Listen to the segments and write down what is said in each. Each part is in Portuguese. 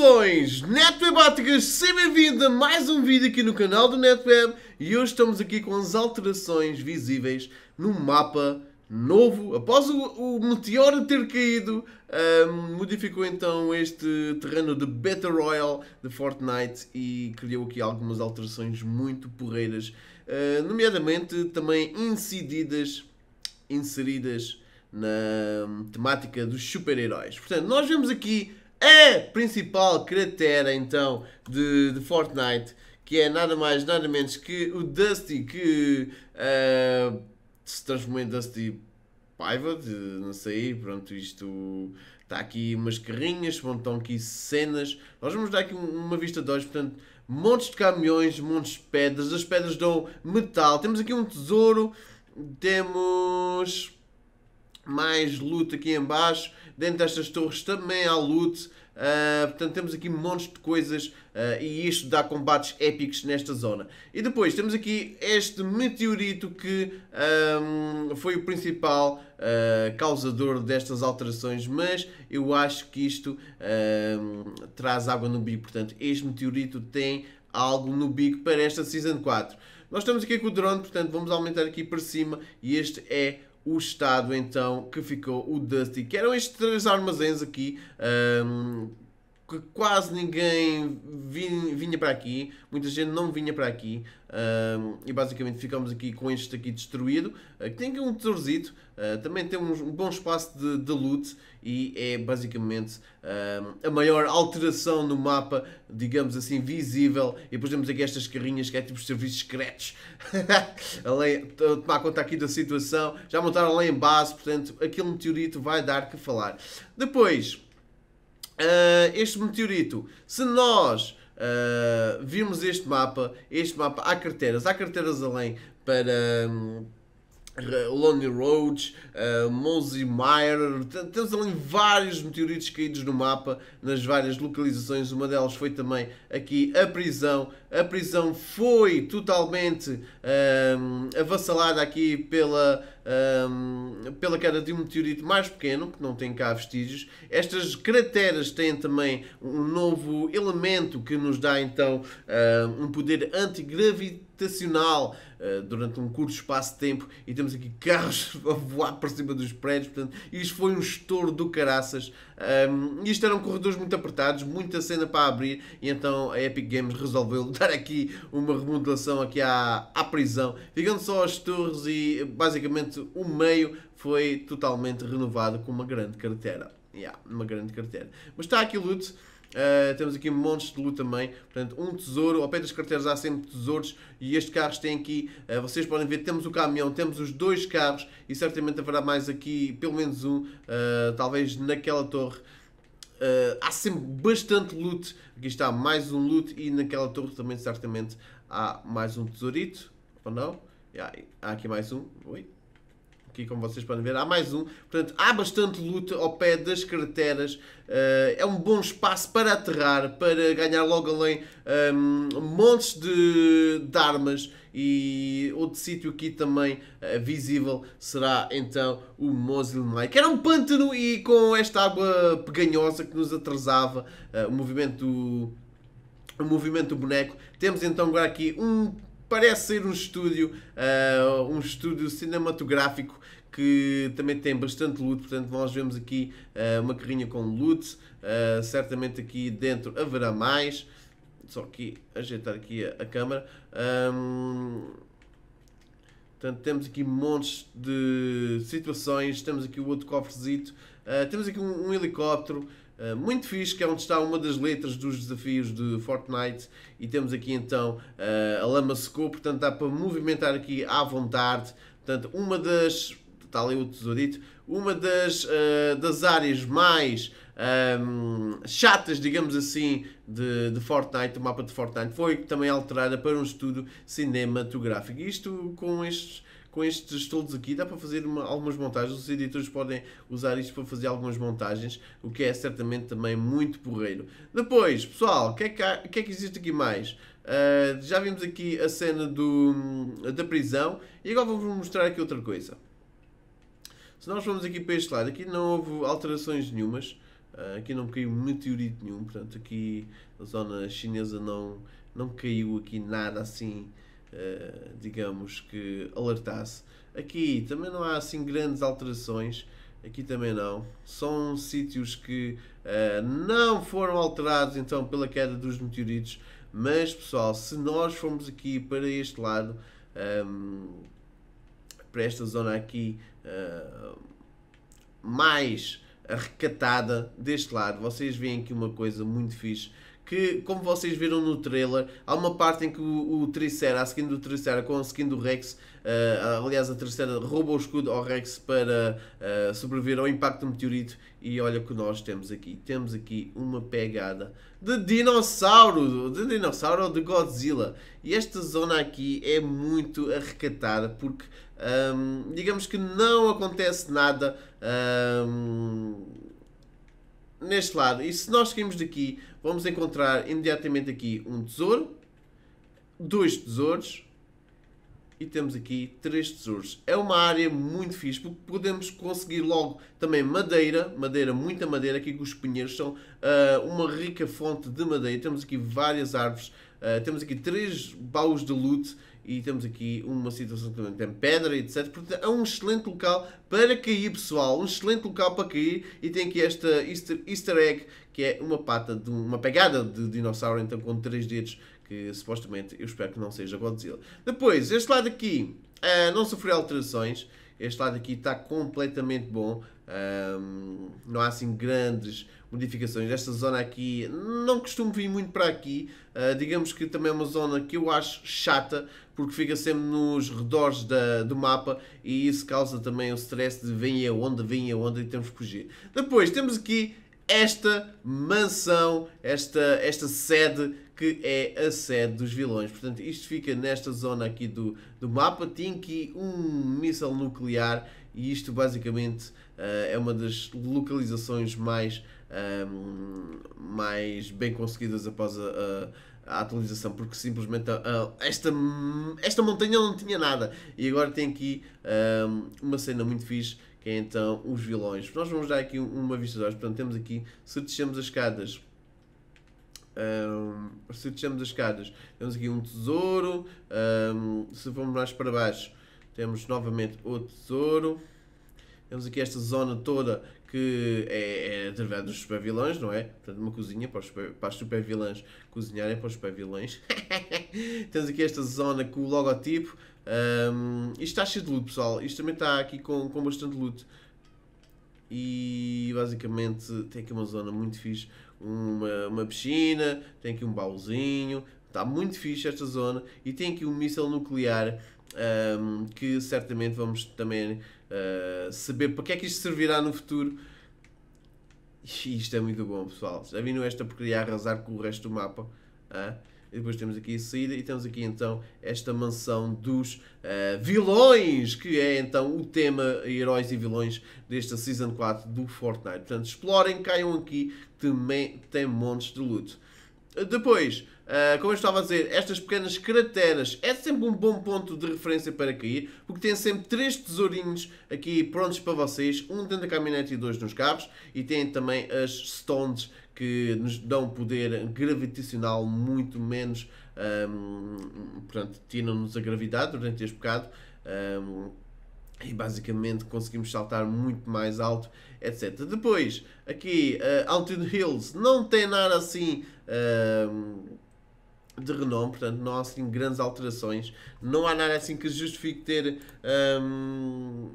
Saudações NetWebáticas, seja bem-vindo a mais um vídeo aqui no canal do NetWeb e hoje estamos aqui com as alterações visíveis no mapa novo. Após o, o meteoro ter caído, um, modificou então este terreno de Battle Royale de Fortnite e criou aqui algumas alterações muito porreiras, uh, nomeadamente também incididas, inseridas na temática dos super-heróis. Portanto, nós vemos aqui a é principal cratera então de, de Fortnite, que é nada mais nada menos que o Dusty, que uh, se transformou em Dusty Pivot, eh, não sei, pronto, isto está aqui umas carrinhas, montão estão aqui cenas, nós vamos dar aqui uma vista de olhos, portanto, montes de caminhões, montes de pedras, as pedras dão metal, temos aqui um tesouro, temos mais loot aqui em baixo. Dentro destas torres também há loot. Uh, portanto, temos aqui montes de coisas uh, e isto dá combates épicos nesta zona. E depois temos aqui este meteorito que um, ah, foi o principal uh, causador destas alterações, mas eu acho que isto traz água no bico. Portanto, este meteorito tem algo no bico para esta Season 4. Nós estamos aqui com o drone, portanto vamos aumentar aqui para cima e este é o estado então que ficou o Dusty, que eram estes três armazéns aqui, um, que quase ninguém vinha, vinha para aqui, muita gente não vinha para aqui, e basicamente ficamos aqui com este aqui destruído, uh, que tem aqui um tesourzito, uh, eh, também tem um, bom espaço de, de loot e é basicamente a maior alteração no mapa, digamos assim, visível. E depois temos aqui estas carrinhas que é tipo serviços secretos, além, tomar conta aqui da situação, já montaram lá em base, portanto aquele meteorito vai dar que falar. Depois, uh, este meteorito, se nós Uh, vimos este mapa, este mapa, há carteiras, há carteiras além para, hum, eh, Lonely Roads, uh, eh, Mosey Meyer, temos ali vários meteoritos caídos no mapa, nas várias localizações, uma delas foi também aqui a prisão, a prisão foi totalmente um, eh, avassalada aqui pela, um, pela queda de um meteorito mais pequeno, que não tem cá vestígios, estas crateras têm também um novo elemento que nos dá então um poder antigravitacional habitacional uh, durante um curto espaço de tempo e temos aqui carros a voar para cima dos prédios. Portanto, isto foi um estouro do caraças. Um, isto eram corredores muito apertados, muita cena para abrir e então a Epic Games resolveu dar aqui uma remodelação aqui à, à prisão, ficando só as torres e basicamente o meio foi totalmente renovado com uma grande carteira. Yeah, uma grande carteira. Mas está aqui o loot. Uh, temos aqui montes de luta também, portanto, um tesouro, ao pé das carteiras há sempre tesouros e estes carros têm aqui, uh, vocês podem ver, temos o caminhão, temos os dois carros e certamente haverá mais aqui, pelo menos um, uh, talvez naquela torre. há sempre bastante loot, aqui está mais um loot e naquela torre também certamente há mais um tesourito, ou não? há aqui mais um, aqui como vocês podem ver, há mais um. Portanto, há bastante luta ao pé das crateras. Uh, eh, é um bom espaço para aterrar, para ganhar logo além um, ehm, montes de, de, armas. E outro sítio aqui também uh, visível será então o Mosil que Era um pântano e com esta água peganhosa que nos atrasava uh, o movimento do o movimento do boneco. Temos então agora aqui um parece ser um estúdio, uh, um estúdio cinematográfico que também tem bastante loot, portanto nós vemos aqui uh, uma carrinha com loot, uh, certamente aqui dentro haverá mais, só que ajeitar aqui a, a câmera. Um, portanto temos aqui montes de situações, temos aqui o outro cofrezito, temos aqui um, um helicóptero, eh, muito fixe, que é onde está uma das letras dos desafios de Fortnite. E temos aqui então uh, a lama secou, portanto dá para movimentar aqui à vontade. Portanto, uma das. Está ali o tesourito. Uma das, uh, das áreas mais um, ehm, chatas, digamos assim, de, de Fortnite, o mapa de Fortnite, foi também alterada para um estudo cinematográfico. Isto com estes com estes tools aqui dá para fazer uma, algumas montagens, os editores podem usar isto para fazer algumas montagens, o que é certamente também muito porreiro. Depois, pessoal, o que, é que, que é que existe aqui mais? Uh, já vimos aqui a cena do, da prisão e agora vou-vos mostrar aqui outra coisa. Se nós formos aqui para este lado, aqui não houve alterações nenhumas, uh, aqui não caiu meteorito nenhum, portanto aqui na zona chinesa não, não caiu aqui nada assim eh, digamos que alertasse. Aqui também não há assim grandes alterações, aqui também não. São sítios que uh, não foram alterados então pela queda dos meteoritos, mas pessoal, se nós formos aqui para este lado, um, ehm, para esta zona aqui uh, mais recatada deste lado, vocês veem aqui uma coisa muito fixe que, como vocês viram no trailer, há uma parte em que o, o Tricera, a skin do Tricera com a skin do Rex, uh, aliás a Tricera rouba o escudo ao Rex para uh, sobreviver ao impacto do meteorito e olha o que nós temos aqui, temos aqui uma pegada de dinossauro, de dinossauro ou de Godzilla e esta zona aqui é muito arrecatada porque um, ehm, digamos que não acontece nada um, ehm, neste lado e se nós saímos daqui vamos encontrar imediatamente aqui um tesouro, dois tesouros e temos aqui três tesouros. É uma área muito fixe porque podemos conseguir logo também madeira, madeira, muita madeira, aqui que os pinheiros são uh, uma rica fonte de madeira. Temos aqui várias árvores, uh, temos aqui três baús de loot e temos aqui uma situação que tem pedra, etc. Portanto, é um excelente local para cair, pessoal. Um excelente local para cair. E tem aqui esta Easter, Easter Egg que é uma pata de uma pegada de dinossauro, então com três dedos, que supostamente eu espero que não seja Godzilla. Depois, este lado aqui uh, não sofreu alterações, este lado aqui está completamente bom, um, não há assim grandes modificações. Esta zona aqui, não costumo vir muito para aqui. Uh, digamos que também é uma zona que eu acho chata, porque fica sempre nos redores da, do mapa e isso causa também o stress de vem a onda, vem a onda e temos que fugir. Depois temos aqui esta mansão, esta, esta sede que é a sede dos vilões. Portanto, isto fica nesta zona aqui do, do mapa. Tem aqui um míssil nuclear e isto basicamente uh, é uma das localizações mais, um, ehm, mais bem conseguidas após a, a, a atualização, porque simplesmente a, esta, esta montanha não tinha nada e agora tem aqui um, ehm, uma cena muito fixe que é então os vilões. Nós vamos dar aqui uma vista de olhos, portanto temos aqui, se descemos as escadas, um, se descemos as escadas, temos aqui um tesouro, um, se formos mais para baixo, temos novamente outro tesouro, temos aqui esta zona toda que é, é através dos super vilões, não é? Portanto, uma cozinha para os super, para os super cozinharem para os super vilões. temos aqui esta zona com o logotipo, um, isto está cheio de luto, pessoal. Isto também está aqui com, com bastante luto. E basicamente tem aqui uma zona muito fixe. Uma, uma piscina, tem aqui um baúzinho. Está muito fixe esta zona. E tem aqui um míssil nuclear um, que certamente vamos também uh, saber para que é que isto servirá no futuro. E isto é muito bom, pessoal. Já vindo esta porcaria arrasar com o resto do mapa? Ah? E depois temos aqui a saída e temos aqui então esta mansão dos uh, vilões, que é então o tema heróis e vilões desta Season 4 do Fortnite. Portanto, explorem, caiam aqui, também tem montes de luto. Depois, uh, como eu estava a dizer, estas pequenas crateras é sempre um bom ponto de referência para cair, porque tem sempre três tesourinhos aqui prontos para vocês, um dentro da caminhonete e dois nos carros, e tem também as stones que nos dão poder gravitacional muito menos, um, portanto, tiram-nos a gravidade durante este bocado. Um, e basicamente conseguimos saltar muito mais alto, etc. Depois, aqui, uh, eh, Altitude Hills não tem nada assim de renome, portanto não há assim grandes alterações, não há nada assim que justifique ter um,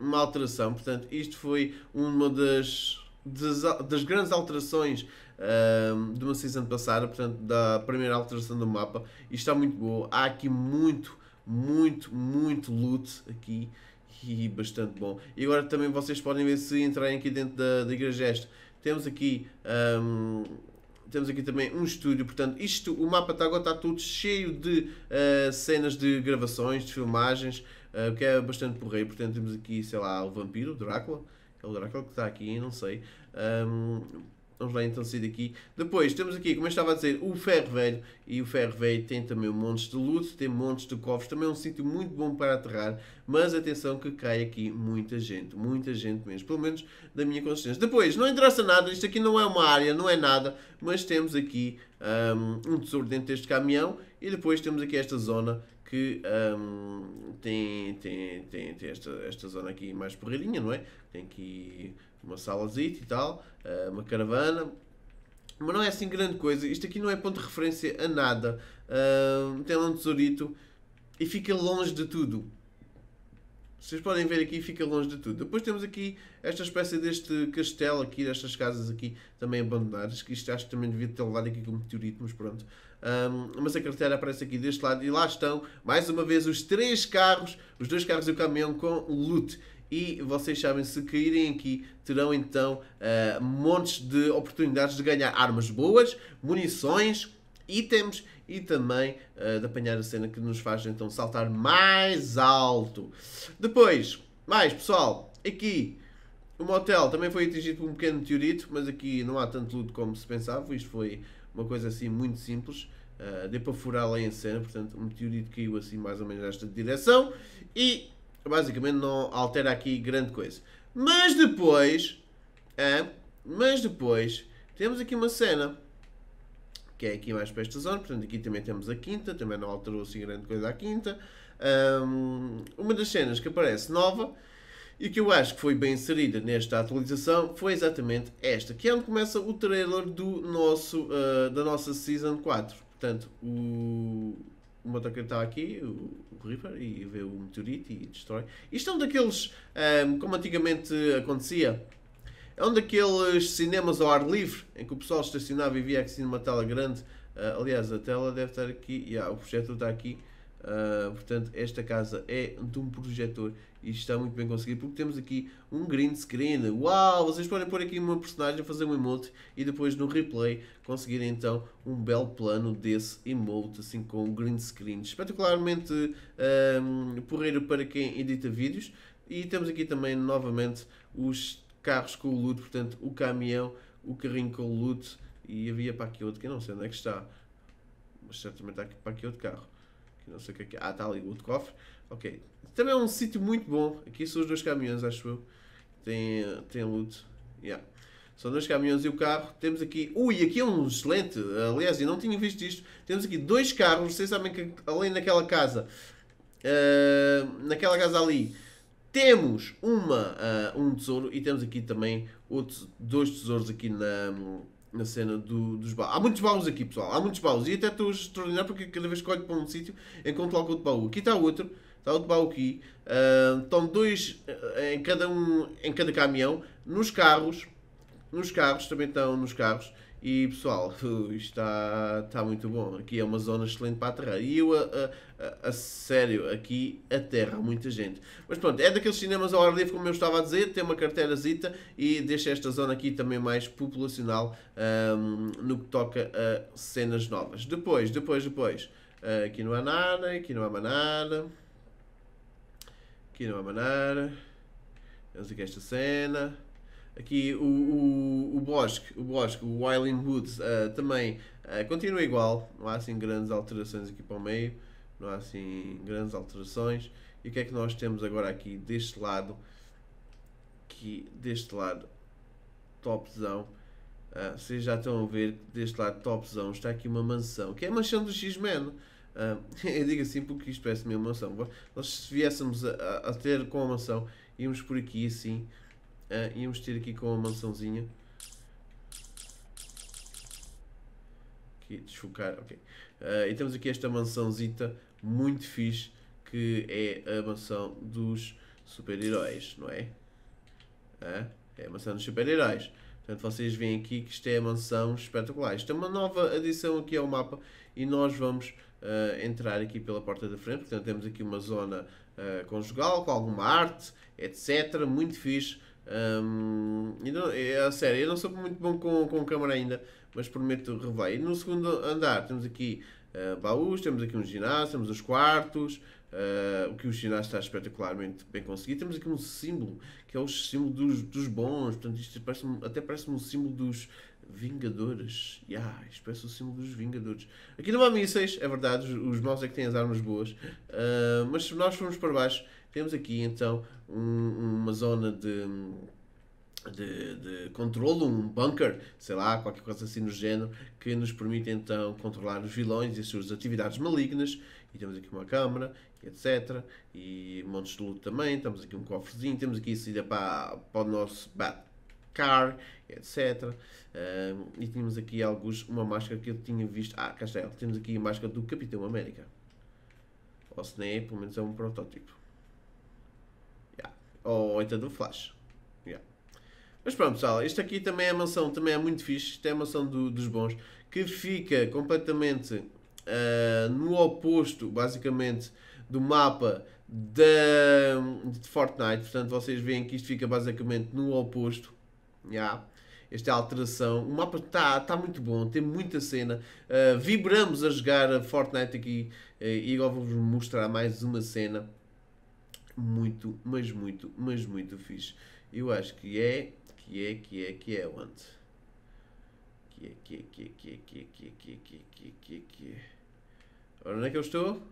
uma alteração, portanto isto foi uma das das, das grandes alterações de uma season passada, portanto, da primeira alteração do mapa, e está muito boa. Há aqui muito, muito, muito loot aqui e bastante bom. E agora também vocês podem ver se entrarem aqui dentro da, da Igrejeste. Temos aqui um, temos aqui também um estúdio, portanto, isto, o mapa está agora está tudo cheio de uh, cenas de gravações, de filmagens, ah, o uh, que é bastante porreiro, portanto, temos aqui, sei lá, o vampiro, o Drácula, ele agora que está aqui, não sei. Um, Vamos lá então sair daqui. Depois temos aqui, como eu estava a dizer, o ferro velho. E o ferro velho tem também um de loot, tem montes de cofres. Também é um sítio muito bom para aterrar. Mas atenção que cai aqui muita gente. Muita gente mesmo. Pelo menos da minha consciência. Depois, não interessa nada. Isto aqui não é uma área, não é nada. Mas temos aqui um, um tesouro dentro deste caminhão. E depois temos aqui esta zona que um, tem, tem, tem, tem, esta, esta zona aqui mais porreirinha, não é? Tem aqui uma salazita e tal, eh, uma caravana, mas não é assim grande coisa. Isto aqui não é ponto de referência a nada. tem lá um tesourito e fica longe de tudo. Vocês podem ver aqui, fica longe de tudo. Depois temos aqui esta espécie deste castelo aqui, destas casas aqui também abandonadas, que isto acho que também devia ter levado aqui com meteorito, mas pronto. Um, mas a carteira aparece aqui deste lado e lá estão, mais uma vez, os três carros, os dois carros e o caminhão com loot e vocês sabem, se caírem aqui, terão então uh, montes de oportunidades de ganhar armas boas, munições, itens e também uh, de apanhar a cena que nos faz então saltar mais alto. Depois, mais pessoal, aqui o motel também foi atingido por um pequeno meteorito, mas aqui não há tanto luto como se pensava, isto foi uma coisa assim muito simples. Uh, deu para furar lá em cena, portanto, um meteorito caiu assim mais ou menos nesta direção e então, basicamente não altera aqui grande coisa. Mas depois, é mas depois, temos aqui uma cena, que é aqui mais para esta zona, portanto aqui também temos a quinta, também não alterou assim grande coisa a quinta. Um, uma das cenas que aparece nova, e que eu acho que foi bem inserida nesta atualização foi exatamente esta, que é onde começa o trailer do nosso, uh, da nossa Season 4. Portanto, o, o motoqueiro está aqui, o, o Reaper, e vê o meteorito e destrói. Isto é um daqueles, um, como antigamente acontecia, é um daqueles cinemas ao ar livre, em que o pessoal estacionava e via aqui numa tela grande. Uh, aliás, a tela deve estar aqui, yeah, o projeto está aqui. Uh, portanto, esta casa é de um projetor e está muito bem conseguido porque temos aqui um green screen. Uau! Vocês podem pôr aqui uma personagem, fazer um emote e depois no replay conseguirem então um belo plano desse emote, assim com um green screen. Espetacularmente um, ah, porreiro para quem edita vídeos. E temos aqui também novamente os carros com o loot, portanto, o caminhão, o carrinho com o loot e havia para aqui outro que não sei onde é que está, mas certamente está aqui para aqui outro carro não sei o que é que é. Ah, está ali o outro cofre. Ok. Também é um sítio muito bom. Aqui são os dois caminhões, acho eu. Tem, tem loot. Yeah. São dois caminhões e o carro. Temos aqui. Ui, aqui é um excelente. Aliás, eu não tinha visto isto. Temos aqui dois carros. Vocês sabem que além daquela casa. Uh, naquela casa ali. Temos uma, uh, um tesouro e temos aqui também outros, dois tesouros aqui na, na cena do, dos baús. Há muitos baús aqui, pessoal. Há muitos baús. E até estou extraordinário porque cada vez que olho para um sítio encontro logo outro baú. Aqui está outro. Está outro baú aqui. Uh, estão dois ah, em cada um em cada caminhão. Nos carros. Nos carros. Também estão nos carros. E pessoal, está, está muito bom. Aqui é uma zona excelente para aterrar. E eu, a, a, a sério, aqui aterra muita gente. Mas pronto, é daqueles cinemas ao ar livre, como eu estava a dizer. Tem uma carteirazita e deixa esta zona aqui também mais populacional um, no que toca a cenas novas. Depois, depois, depois. Uh, aqui não há nada, aqui não há nada Aqui não há nada Temos aqui é esta cena. Aqui o, o, o Bosque, o Bosque, o Wailing Woods uh, também uh, continua igual, não há assim grandes alterações aqui para o meio, não há assim grandes alterações. E o que é que nós temos agora aqui deste lado? Aqui deste lado, topzão. Uh, vocês já estão a ver que deste lado topzão está aqui uma mansão, que é a mansão do X-Men. Uh, eu digo assim porque isto parece minha mansão. Nós se viéssemos a, a ter com a mansão, íamos por aqui assim, Uh, íamos ter aqui com a mansãozinha. Aqui, desfocar, ok. Uh, e temos aqui esta mansãozita muito fixe, que é a mansão dos super-heróis, não é? Uh, é a mansão dos super-heróis. Portanto, vocês veem aqui que isto é a mansão espetacular. Isto é uma nova adição aqui ao mapa e nós vamos Uh, entrar aqui pela porta da frente. Portanto, temos aqui uma zona uh, conjugal com alguma arte, etc. Muito fixe. Um, não, é, é a sério, eu não sou muito bom com, com câmara ainda, mas prometo revelar. E no segundo andar temos aqui uh, baús, temos aqui um ginásio, temos os quartos, uh, o que o ginásio está espetacularmente bem conseguido. Temos aqui um símbolo, que é o símbolo dos, dos bons, portanto isto parece até parece-me um símbolo dos Vingadores. Yeah, isto parece o símbolo dos Vingadores. Aqui não há mísseis, é verdade, os, os maus é que têm as armas boas, uh, mas se nós formos para baixo temos aqui então um, uma zona de, de, de controlo, um bunker, sei lá, qualquer coisa assim no género, que nos permite então controlar os vilões e as suas atividades malignas. E temos aqui uma câmara, etc. E montes de luto também. Temos aqui um cofrezinho, temos aqui a saída para, para o nosso car etc. Uh, e tínhamos aqui alguns, uma máscara que eu tinha visto. Ah, Castelo, Temos aqui a máscara do Capitão América. Ou se nem é, pelo menos é um protótipo. Ou então do Flash. Yeah. Mas pronto, pessoal, isto aqui também é a mansão, também é muito fixe, isto é a mansão do, dos bons, que fica completamente uh, no oposto, basicamente, do mapa de, de, Fortnite. Portanto, vocês veem que isto fica basicamente no oposto. Yeah. Esta é alteração. O mapa está tá muito bom, tem muita cena. Uh, vibramos a jogar Fortnite aqui uh, e agora vou-vos mostrar mais uma cena muito, mas muito, mas muito fixe. Eu acho que é, que é, que é, que é onde? Que é, que é, que é, que é, que é, que é, que é, que é, que é, que é, que é. Ora, onde é que eu estou? Onde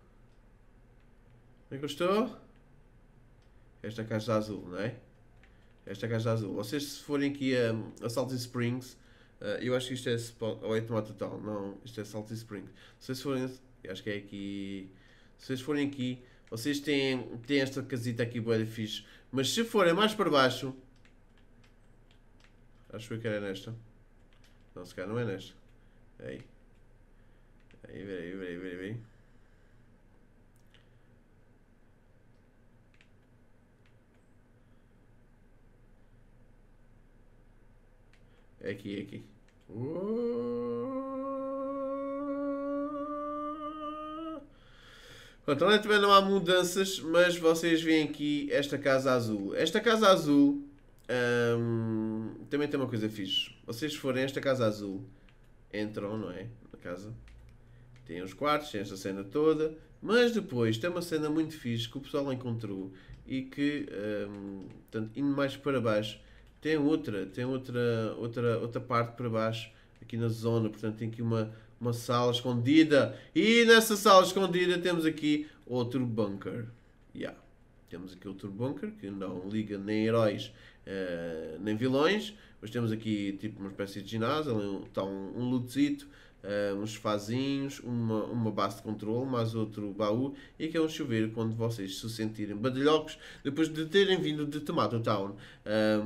é que eu estou? Esta caixa azul, não é? Esta caixa azul. Vocês se forem aqui a, a Salty Springs, uh, eu acho que isto é spot, ou é tomate total, não, isto é Salty Springs. Se vocês forem, acho que é aqui, se vocês forem aqui vocês têm, têm esta casita aqui boa fixe. Mas se forem mais para baixo... Acho que era nesta. Não, se calhar não é nesta. Aí. Aí, vem, aí, vem, vem. É aqui, é aqui. Uh! Pronto, também não há mudanças, mas vocês veem aqui esta casa azul. Esta casa azul hum, também tem uma coisa fixe. Vocês forem a esta casa azul, entram, não é? Na casa. Tem os quartos, tem esta cena toda. Mas depois tem uma cena muito fixe que o pessoal encontrou e que, hum, portanto, indo mais para baixo, tem outra, tem outra, outra, outra parte para baixo aqui na zona. Portanto, tem aqui uma uma sala escondida. E nessa sala escondida temos aqui outro bunker. Yeah. Temos aqui outro bunker que não liga nem heróis uh, nem vilões. Mas temos aqui tipo uma espécie de ginásio. está um, um uh, uns fazinhos, uma, uma base de controle, mais outro baú. E aqui é um chuveiro quando vocês se sentirem badalhocos depois de terem vindo de Tomato Town.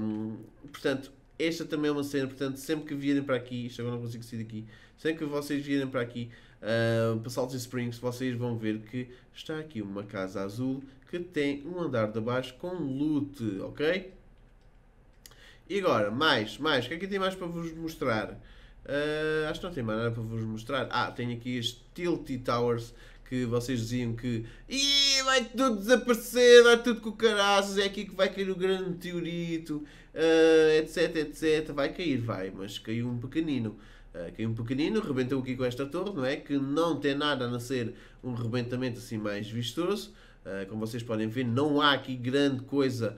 Um, portanto, esta também é uma cena, portanto, sempre que vierem para aqui, isto agora não consigo sair daqui, sempre que vocês vierem para aqui, uh, para Salty Springs, vocês vão ver que está aqui uma casa azul que tem um andar de baixo com loot, ok? E agora, mais, mais, o que é que tem mais para vos mostrar? Uh, acho que não tem mais nada para vos mostrar. Ah, tenho aqui as Tilty Towers que vocês diziam que Ih, vai tudo desaparecer, vai tudo com caraças, é aqui que vai cair o grande meteorito uh, etc, etc. Vai cair, vai, mas caiu um pequenino. Uh, caiu um pequenino, rebentou aqui com esta torre, não é? Que não tem nada a não ser um rebentamento assim mais vistoso. Uh, como vocês podem ver, não há aqui grande coisa.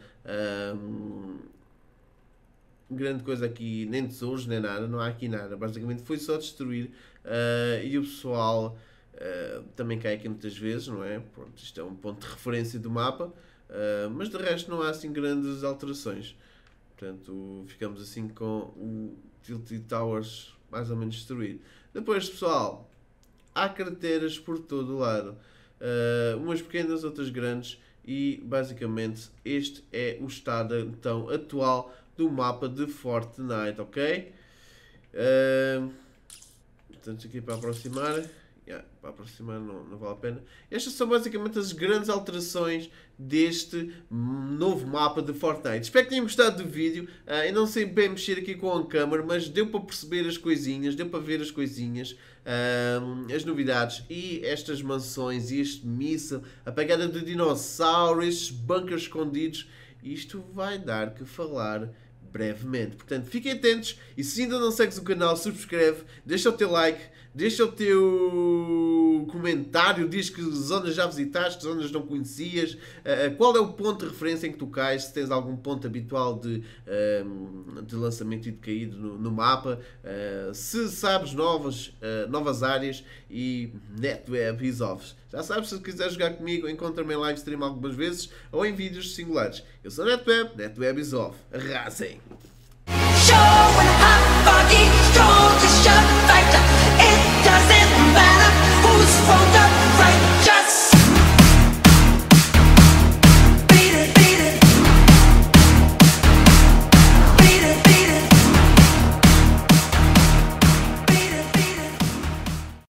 grande coisa aqui, nem tesouros, nem nada, não há aqui nada. Basicamente foi só destruir uh, e o pessoal uh, também cai aqui muitas vezes, não é? Pronto, isto é um ponto de referência do mapa, uh, mas de resto não há assim grandes alterações. Portanto, ficamos assim com o Tilted Towers mais ou menos destruído. Depois, pessoal, há crateras por todo o lado. Uh, umas pequenas, outras grandes. E, basicamente, este é o estado então, atual do mapa de Fortnite, ok? Uh, eh, portanto, aqui para aproximar... Yeah, para aproximar não, não vale a pena. Estas são basicamente as grandes alterações deste novo mapa de Fortnite. Espero que tenham gostado do vídeo. Uh, eu não sei bem mexer aqui com a câmera, mas deu para perceber as coisinhas, deu para ver as coisinhas, uh, as novidades e estas mansões, e este míssil, a pegada de dinossauros, estes bunkers escondidos. Isto vai dar que falar brevemente. Portanto, fiquem atentos e se ainda não segues o canal, subscreve, deixa o teu like Deixa o teu comentário, diz que zonas já visitaste, que zonas não conhecias, eh, eh, qual é o ponto de referência em que tu cais, se tens algum ponto habitual de, ehm, de lançamento e de caído no, mapa, eh, se sabes novas, novas áreas e NetWeb off Já sabes, se quiser jogar comigo, encontra-me em live stream algumas vezes ou em vídeos singulares. Eu sou NetWeb, NetWeb off. Arrasem! show and hot to shove, fight just found out